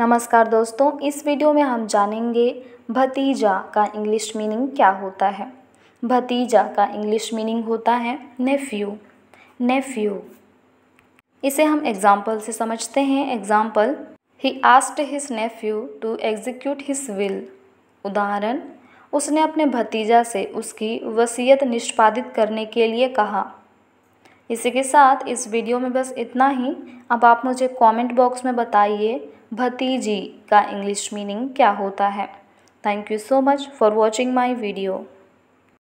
नमस्कार दोस्तों इस वीडियो में हम जानेंगे भतीजा का इंग्लिश मीनिंग क्या होता है भतीजा का इंग्लिश मीनिंग होता है नेफ्यू नेफ्यू इसे हम एग्जाम्पल से समझते हैं एग्जाम्पल ही asked his nephew to execute his will उदाहरण उसने अपने भतीजा से उसकी वसीयत निष्पादित करने के लिए कहा इसी के साथ इस वीडियो में बस इतना ही अब आप मुझे कमेंट बॉक्स में बताइए भतीजी का इंग्लिश मीनिंग क्या होता है thank you so much for watching my video